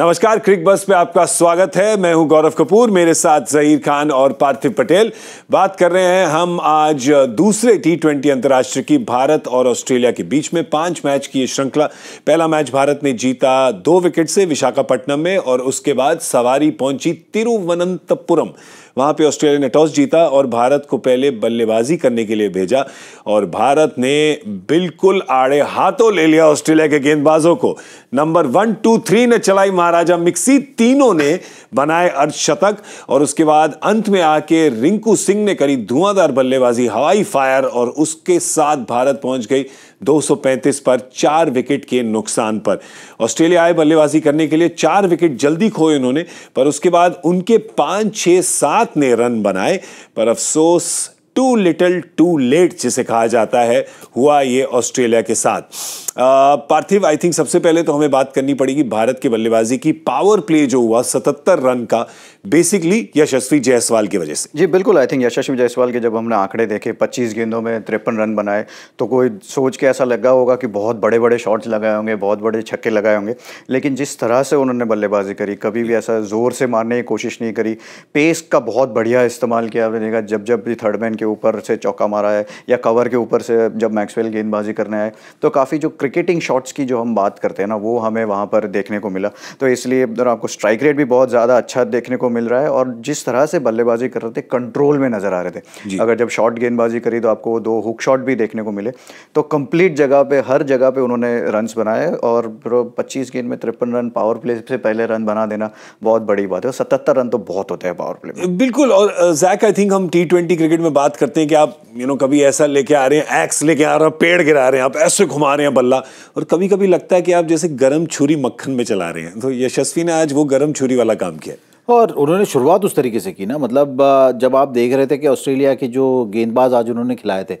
नमस्कार क्रिक बस पे आपका स्वागत है मैं हूं गौरव कपूर मेरे साथ जहीर खान और पार्थिव पटेल बात कर रहे हैं हम आज दूसरे टी ट्वेंटी अंतर्राष्ट्रीय की भारत और ऑस्ट्रेलिया के बीच में पांच मैच की श्रृंखला पहला मैच भारत ने जीता दो विकेट से विशाखापट्टनम में और उसके बाद सवारी पहुंची तिरुवनंतपुरम वहां पे ऑस्ट्रेलिया ने टॉस जीता और भारत को पहले बल्लेबाजी करने के लिए भेजा और भारत ने बिल्कुल आड़े हाथों ले लिया ऑस्ट्रेलिया के गेंदबाजों को नंबर वन टू थ्री ने चलाई मार महाराजा मिक्सी तीनों ने बनाए अर्धशतक और उसके बाद अंत में आके रिंकू सिंह ने करी धुआंधार बल्लेबाजी हवाई फायर और उसके साथ भारत पहुंच गई 235 पर चार विकेट के नुकसान पर ऑस्ट्रेलिया आए बल्लेबाजी करने के लिए चार विकेट जल्दी खोए उन्होंने पर उसके बाद उनके पाँच छः सात ने रन बनाए पर अफसोस टू लिटल टू लेट जिसे कहा जाता है हुआ ये ऑस्ट्रेलिया के साथ पार्थिव आई थिंक सबसे पहले तो हमें बात करनी पड़ेगी भारत की बल्लेबाजी की पावर प्ले जो हुआ सतहत्तर रन का बेसिकली यशस्वी जायसवाल की वजह से जी बिल्कुल आई थिंक यशस्वी जायसवाल के जब हमने आंकड़े देखे 25 गेंदों में तिरपन रन बनाए तो कोई सोच के ऐसा लगा होगा कि बहुत बड़े बड़े शॉट्स लगाए होंगे बहुत बड़े छक्के लगाए होंगे लेकिन जिस तरह से उन्होंने बल्लेबाजी करी कभी भी ऐसा जोर से मारने की कोशिश नहीं करी पेस का बहुत बढ़िया इस्तेमाल किया जब जब भी थर्ड मैन के ऊपर से चौका मारा है या कवर के ऊपर से जब मैक्सवेल गेंदबाजी करने आए तो काफ़ी जो क्रिकेटिंग शॉट्स की जो हम बात करते हैं ना वो हमें वहाँ पर देखने को मिला तो इसलिए आपको स्ट्राइक रेट भी बहुत ज़्यादा अच्छा देखने को मिल रहा है और जिस तरह से बल्लेबाजी कर रहे थे कंट्रोल में नज़र आ रहे थे अगर जब शॉट गेंदबाजी करी तो आपको दो हुक शॉट भी देखने को मिले तो कंप्लीट जगह पर हर जगह पर उन्होंने रन बनाए और पच्चीस गेंद में तिरपन रन पावर प्ले से पहले रन बना देना बहुत बड़ी बात है सतहत्तर रन तो बहुत होते हैं पावर प्ले में बिल्कुल और जैक आई थिंक हम टी क्रिकेट में बात बात करते हैं कि आप यू नो कभी ऐसा लेके आ रहे हैं एक्स लेके आ रहे हैं पेड़ गिरा रहे हैं आप ऐसे घुमा रहे हैं बल्ला और कभी कभी लगता है कि आप जैसे गर्म छुरी मक्खन में चला रहे हैं तो यशस्वी ने आज वो गर्म छुरी वाला काम किया और उन्होंने शुरुआत उस तरीके से की ना मतलब जब आप देख रहे थे कि ऑस्ट्रेलिया के जो गेंदबाज आज उन्होंने खिलाए थे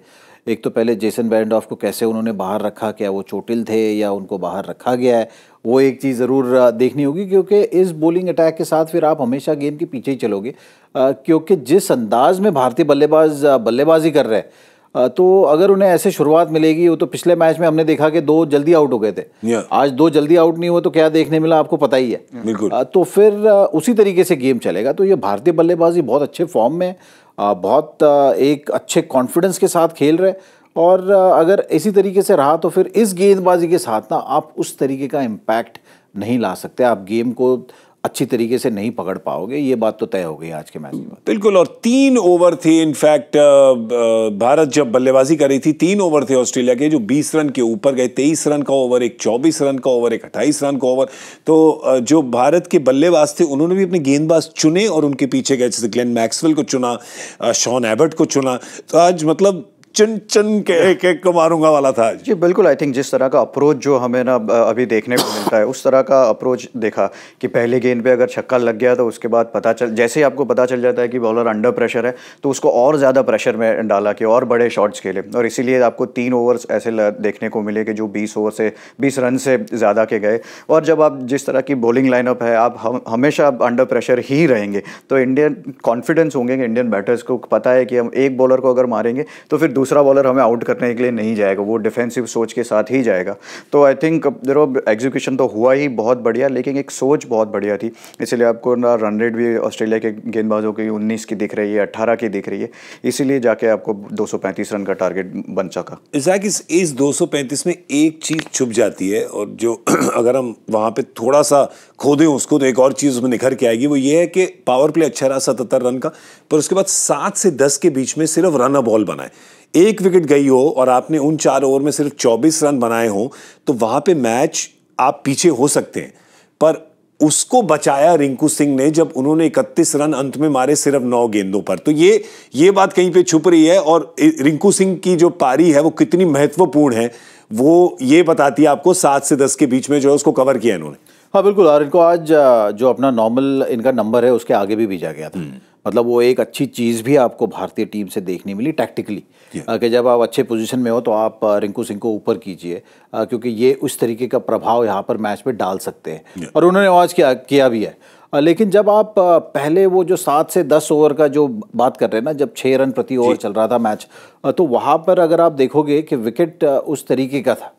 एक तो पहले जेसन बैंड को कैसे उन्होंने बाहर रखा क्या वो चोटिल थे या उनको बाहर रखा गया है वो एक चीज़ ज़रूर देखनी होगी क्योंकि इस बॉलिंग अटैक के साथ फिर आप हमेशा गेंद के पीछे ही चलोगे क्योंकि जिस अंदाज में भारतीय बल्लेबाज बल्लेबाजी कर रहे हैं तो अगर उन्हें ऐसे शुरुआत मिलेगी वो तो पिछले मैच में हमने देखा कि दो जल्दी आउट हो गए थे आज दो जल्दी आउट नहीं हुए तो क्या देखने मिला आपको पता ही है बिल्कुल तो फिर उसी तरीके से गेम चलेगा तो ये भारतीय बल्लेबाजी बहुत अच्छे फॉर्म में बहुत एक अच्छे कॉन्फिडेंस के साथ खेल रहे और अगर इसी तरीके से रहा तो फिर इस गेंदबाजी के साथ ना आप उस तरीके का इम्पैक्ट नहीं ला सकते आप गेम को अच्छी तरीके से नहीं पकड़ पाओगे ये बात तो तय हो गई आज के मैच में बिल्कुल और तीन ओवर थे इनफैक्ट भारत जब बल्लेबाजी कर रही थी तीन ओवर थे ऑस्ट्रेलिया के जो 20 रन के ऊपर गए 23 रन का ओवर एक 24 रन का ओवर एक 28 रन का ओवर तो जो भारत के बल्लेबाज थे उन्होंने भी अपने गेंदबाज चुने और उनके पीछे गए जैसे ग्लैन मैक्सवेल को चुना शॉन एबर्ट को चुना तो आज मतलब चुन चुन के एक एक को मारूंगा वाला था जी बिल्कुल आई थिंक जिस तरह का अप्रोच जो हमें ना अभी देखने को मिलता है उस तरह का अप्रोच देखा कि पहले गेंद पे अगर छक्का लग गया तो उसके बाद पता चल जैसे ही आपको पता चल जाता है कि बॉलर अंडर प्रेशर है तो उसको और ज़्यादा प्रेशर में डाला कि और बड़े शॉट्स खेले और इसीलिए आपको तीन ओवर्स ऐसे देखने को मिले कि जो बीस ओवर से बीस रन से ज़्यादा के गए और जब आप जिस तरह की बॉलिंग लाइनअप है आप हम हमेशा अंडर प्रेशर ही रहेंगे तो इंडियन कॉन्फिडेंस होंगे कि इंडियन बैटर्स को पता है कि हम एक बॉलर को अगर मारेंगे तो फिर दूसरा बॉलर हमें आउट करने के लिए नहीं जाएगा वो डिफेंसिव सोच के साथ ही जाएगा तो आई थिंक देखो एग्जीक्यूशन तो हुआ ही बहुत बढ़िया लेकिन एक सोच बहुत बढ़िया थी इसीलिए आपको ना रन रेट भी ऑस्ट्रेलिया के गेंदबाजों की उन्नीस की दिख रही है अट्ठारह की दिख रही है इसीलिए जाके आपको दो रन का टारगेट बन सका जैक इस, इस 235 में एक चीज़ छुप जाती है और जो अगर हम वहाँ पर थोड़ा सा खोदे उसको तो एक और चीज़ उसमें निखर के आएगी वो ये है कि पावर प्ले अच्छा रहा सतहत्तर रन का पर उसके बाद सात से दस के बीच में सिर्फ रन अ बॉल बनाए एक विकेट गई हो और आपने उन चार ओवर में सिर्फ चौबीस रन बनाए हों तो वहाँ पर मैच आप पीछे हो सकते हैं पर उसको बचाया रिंकू सिंह ने जब उन्होंने 31 रन अंत में मारे सिर्फ नौ गेंदों पर तो ये ये बात कहीं पे छुप रही है और रिंकू सिंह की जो पारी है वो कितनी महत्वपूर्ण है वो ये बताती है आपको सात से दस के बीच में जो है उसको कवर किया इन्होंने हाँ बिल्कुल और इनको आज जो अपना नॉर्मल इनका नंबर है उसके आगे भी भेजा गया था हम्म। मतलब वो एक अच्छी चीज़ भी आपको भारतीय टीम से देखने मिली टैक्टिकली कि जब आप अच्छे पोजीशन में हो तो आप रिंकू सिंह को ऊपर कीजिए क्योंकि ये उस तरीके का प्रभाव यहाँ पर मैच पर डाल सकते हैं और उन्होंने आज किया किया भी है लेकिन जब आप पहले वो जो सात से दस ओवर का जो बात कर रहे हैं ना जब छः रन प्रति ओवर चल रहा था मैच तो वहाँ पर अगर आप देखोगे कि विकेट उस तरीके का था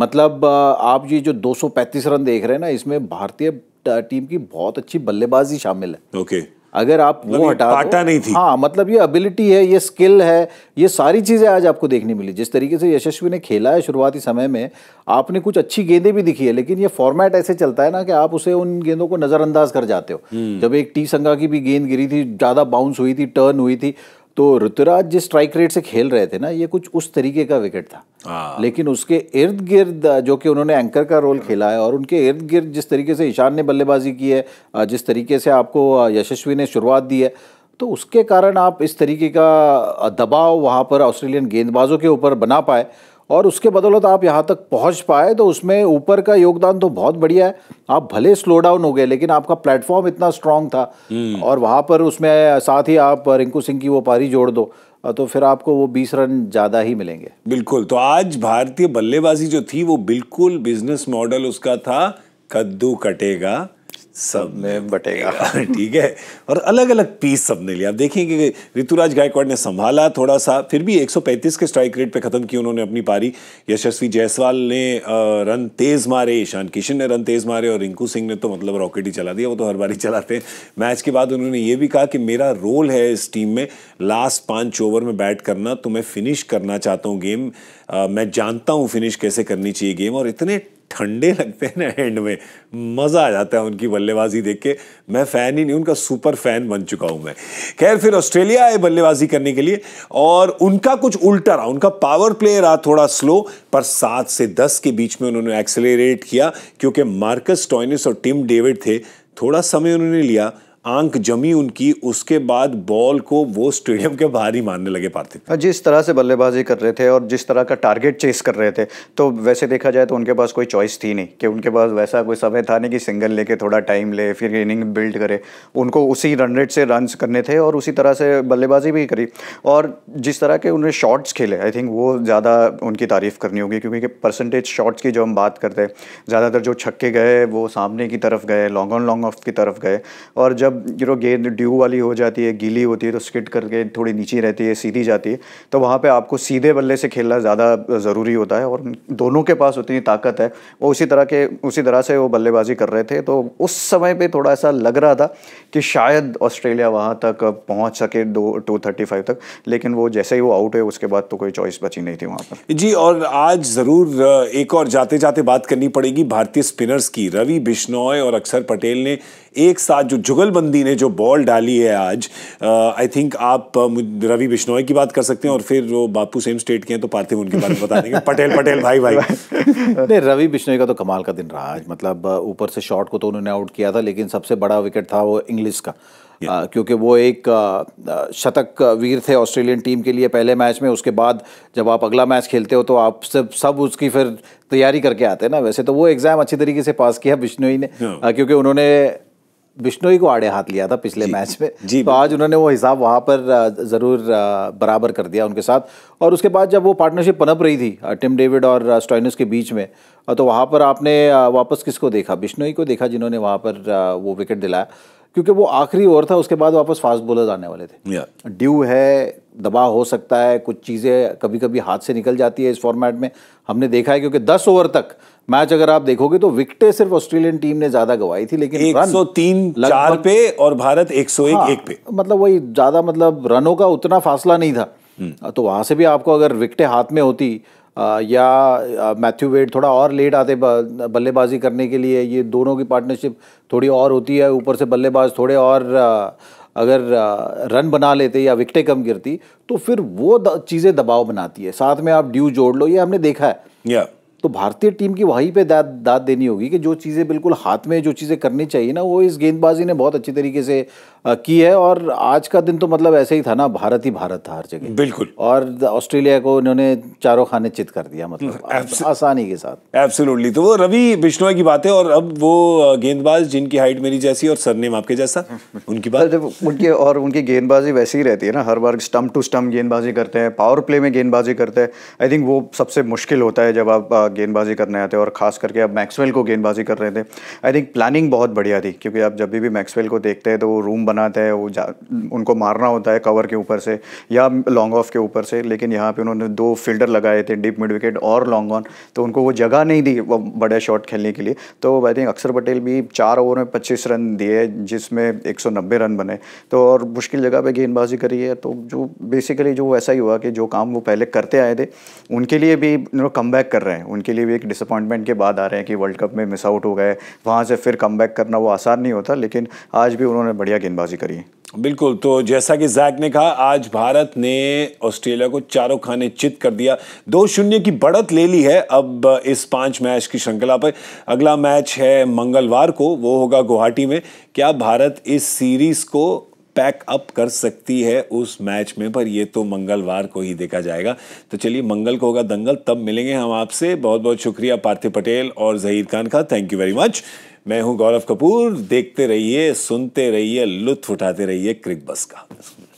मतलब आप ये जो 235 रन देख रहे हैं ना इसमें भारतीय टीम की बहुत अच्छी बल्लेबाजी शामिल है ओके अगर आप वो मतलब हटा पाटा नहीं थी हाँ मतलब ये एबिलिटी है ये स्किल है ये सारी चीज़ें आज आपको देखने मिली जिस तरीके से यशस्वी ने खेला है शुरुआती समय में आपने कुछ अच्छी गेंदें भी दिखी है लेकिन ये फॉर्मेट ऐसे चलता है ना कि आप उसे उन गेंदों को नज़रअंदाज कर जाते हो हम्म। जब एक टी संगा की भी गेंद गिरी थी ज़्यादा बाउंस हुई थी टर्न हुई थी तो ऋतुराज जिस स्ट्राइक रेट से खेल रहे थे ना ये कुछ उस तरीके का विकेट था हाँ। लेकिन उसके इर्द गिर्द जो कि उन्होंने एंकर का रोल खेला है और उनके इर्द गिर्द जिस तरीके से ईशान ने बल्लेबाजी की है जिस तरीके से आपको यशस्वी ने शुरुआत दी है तो उसके कारण आप इस तरीके का दबाव वहाँ पर ऑस्ट्रेलियन गेंदबाजों के ऊपर बना पाए और उसके बदौलत आप यहाँ तक पहुँच पाए तो उसमें ऊपर का योगदान तो बहुत बढ़िया है आप भले स्लो डाउन हो गए लेकिन आपका प्लेटफॉर्म इतना स्ट्रांग था हम्म। और वहाँ पर उसमें साथ ही आप रिंकू सिंह की वो पारी जोड़ दो तो फिर आपको वो बीस रन ज़्यादा ही मिलेंगे बिल्कुल तो आज भारतीय बल्लेबाजी जो थी वो बिल्कुल बिजनेस मॉडल उसका था कद्दू कटेगा सब में बटेगा ठीक है और अलग अलग पीस सबने लिया आप देखेंगे कि ऋतुराज गायकवाड़ ने संभाला थोड़ा सा फिर भी 135 के स्ट्राइक रेट पे खत्म की उन्होंने अपनी पारी यशस्वी जायसवाल ने रन तेज मारे ईशान किशन ने रन तेज मारे और रिंकू सिंह ने तो मतलब रॉकेट ही चला दिया वो तो हर बार ही चलाते हैं मैच के बाद उन्होंने ये भी कहा कि मेरा रोल है इस टीम में लास्ट पाँच ओवर में बैट करना तो मैं फिनिश करना चाहता हूँ गेम मैं जानता हूँ फिनिश कैसे करनी चाहिए गेम और इतने ठंडे लगते हैं ना एंड में मज़ा आ जाता है उनकी बल्लेबाजी देख के मैं फ़ैन ही नहीं उनका सुपर फ़ैन बन चुका हूं मैं खैर फिर ऑस्ट्रेलिया आए बल्लेबाजी करने के लिए और उनका कुछ उल्टा रहा उनका पावर प्ले रहा थोड़ा स्लो पर सात से दस के बीच में उन्होंने एक्सेलेट किया क्योंकि मार्कस टॉयनिस और टिम डेविड थे थोड़ा समय उन्होंने लिया आंख जमी उनकी उसके बाद बॉल को वो स्टेडियम के बाहर ही मारने लगे पार्थिव हाँ जिस तरह से बल्लेबाजी कर रहे थे और जिस तरह का टारगेट चेस कर रहे थे तो वैसे देखा जाए तो उनके पास कोई चॉइस थी नहीं कि उनके पास वैसा कोई समय था नहीं कि सिंगल लेके थोड़ा टाइम ले फिर इनिंग बिल्ड करे उनको उसी रन रेट से रन करने थे और उसी तरह से बल्लेबाजी भी करी और जिस तरह के उन्हें शॉट्स खेले आई थिंक वो ज़्यादा उनकी तारीफ़ करनी होगी क्योंकि परसेंटेज शॉट्स की जो हम बात करते हैं ज़्यादातर जो छक्के गए वो सामने की तरफ गए लॉन्ग ऑन लॉन्ग ऑफ की तरफ गए और जब जब यू नो गेंद ड्यू वाली हो जाती है गीली होती है तो स्किट करके थोड़ी नीचे रहती है सीधी जाती है तो वहाँ पे आपको सीधे बल्ले से खेलना ज़्यादा ज़रूरी होता है और दोनों के पास उतनी ताकत है वो उसी तरह के उसी तरह से वो बल्लेबाजी कर रहे थे तो उस समय पर थोड़ा ऐसा लग रहा था कि शायद ऑस्ट्रेलिया वहाँ तक पहुँच सके दो टू थर्टी फाइव तक लेकिन वो जैसे ही वो आउट हुए उसके बाद तो कोई चॉइस बची नहीं थी वहाँ पर जी और आज ज़रूर एक और जाते जाते बात करनी पड़ेगी भारतीय स्पिनर्स की रवि बिश्नोय और अक्षर पटेल ने एक साथ जो जुगलबंदी ने जो बॉल डाली है आज आई uh, थिंक आप uh, रवि बिश्नोई की बात कर सकते हैं और फिर वो बापू सेम स्टेट के हैं तो पार्थिव उनके बारे में बता देंगे पटेल पटेल भाई भाई नहीं रवि बिश्नोई का तो कमाल का दिन रहा आज मतलब uh, ऊपर से शॉट को तो उन्होंने आउट किया था लेकिन सबसे बड़ा विकेट था वो इंग्लिश का आ, क्योंकि वो एक आ, शतक वीर थे ऑस्ट्रेलियन टीम के लिए पहले मैच में उसके बाद जब आप अगला मैच खेलते हो तो आप सब सब उसकी फिर तैयारी करके आते हैं ना वैसे तो वो एग्ज़ाम अच्छी तरीके से पास किया बिश्नोई ने आ, क्योंकि उन्होंने बिश्नोई को आड़े हाथ लिया था पिछले मैच में जी तो आज उन्होंने वो हिसाब वहाँ पर ज़रूर बराबर कर दिया उनके साथ और उसके बाद जब वो पार्टनरशिप पनप रही थी टिम डेविड और स्टॉइनस के बीच में तो वहाँ पर आपने वापस किसको देखा बिश्नोई को देखा जिन्होंने वहाँ पर वो विकेट दिलाया क्योंकि वो आखिरी ओवर था उसके बाद वापस फास्ट बोलर आने वाले थे ड्यू है दबाव हो सकता है कुछ चीज़ें कभी कभी हाथ से निकल जाती है इस फॉर्मेट में हमने देखा है क्योंकि 10 ओवर तक मैच अगर आप देखोगे तो विकटे सिर्फ ऑस्ट्रेलियन टीम ने ज्यादा गवाई थी लेकिन सौ तीन चार पे और भारत एक हाँ, एक पे मतलब वही ज्यादा मतलब रनों का उतना फासला नहीं था हम्म। तो वहां से भी आपको अगर विकटे हाथ में होती या मैथ्यू वेड थोड़ा और लेट आते बल्लेबाजी करने के लिए ये दोनों की पार्टनरशिप थोड़ी और होती है ऊपर से बल्लेबाज थोड़े और अगर रन बना लेते या विकटें कम गिरती तो फिर वो चीज़ें दबाव बनाती है साथ में आप ड्यू जोड़ लो ये हमने देखा है yeah. तो भारतीय टीम की वहीं पे दाद दाद देनी होगी कि जो चीज़ें बिल्कुल हाथ में जो चीज़ें करनी चाहिए ना वो इस गेंदबाजी ने बहुत अच्छी तरीके से की है और आज का दिन तो मतलब ऐसे ही था ना भारत ही भारत था हर जगह बिल्कुल और ऑस्ट्रेलिया को इन्होंने चारों खाने चित कर दिया मतलब आसानी के साथ एब्सोल्युटली तो वो रवि बिश्नोई की बात है और अब वो गेंदबाज जिनकी हाइट मेरी जैसी और सरनेम आपके जैसा उनकी बात उनकी और उनकी गेंदबाजी वैसी ही रहती है ना हर बार स्टम्प टू स्टम्प गेंदबाजी करते हैं पावर प्ले में गेंदबाजी करते हैं आई थिंक वो सबसे मुश्किल होता है जब आप गेंदबाजी करने आते और खास करके अब मैक्सवेल को गेंदबाजी कर रहे थे आई थिंक प्लानिंग बहुत बढ़िया थी क्योंकि आप जब भी मैक्सवेल को देखते हैं तो वो रूम बनाते हैं वो उनको मारना होता है कवर के ऊपर से या लॉन्ग ऑफ के ऊपर से लेकिन यहाँ पर उन्होंने दो फील्डर लगाए थे डीप मिड विकेट और लॉन्ग ऑन तो उनको वो जगह नहीं दी वो बड़े शॉट खेलने के लिए तो आई थिंक अक्षर पटेल भी चार ओवर में पच्चीस रन दिए जिसमें एक रन बने तो और मुश्किल जगह पर गेंदबाजी करी है तो जो बेसिकली जो ऐसा ही हुआ कि जो काम वो पहले करते आए थे उनके लिए भी कम बैक कर रहे हैं उनके लिए भी एक डिसअपॉइंटमेंट के बाद आ रहे हैं कि वर्ल्ड कप में मिस आउट हो गए वहाँ से फिर कम करना वो आसान नहीं होता लेकिन आज भी उन्होंने बढ़िया गेंदबाजी करी बिल्कुल तो जैसा कि जैक ने कहा आज भारत ने ऑस्ट्रेलिया को चारों खाने चित कर दिया दो शून्य की बढ़त ले ली है अब इस पांच मैच की श्रृंखला पर अगला मैच है मंगलवार को वो होगा गुवाहाटी में क्या भारत इस सीरीज को पैक अप कर सकती है उस मैच में पर ये तो मंगलवार को ही देखा जाएगा तो चलिए मंगल को होगा दंगल तब मिलेंगे हम आपसे बहुत बहुत शुक्रिया पार्थिव पटेल और जहीर खान का थैंक यू वेरी मच मैं हूं गौरव कपूर देखते रहिए सुनते रहिए लुत्फ उठाते रहिए क्रिक बस का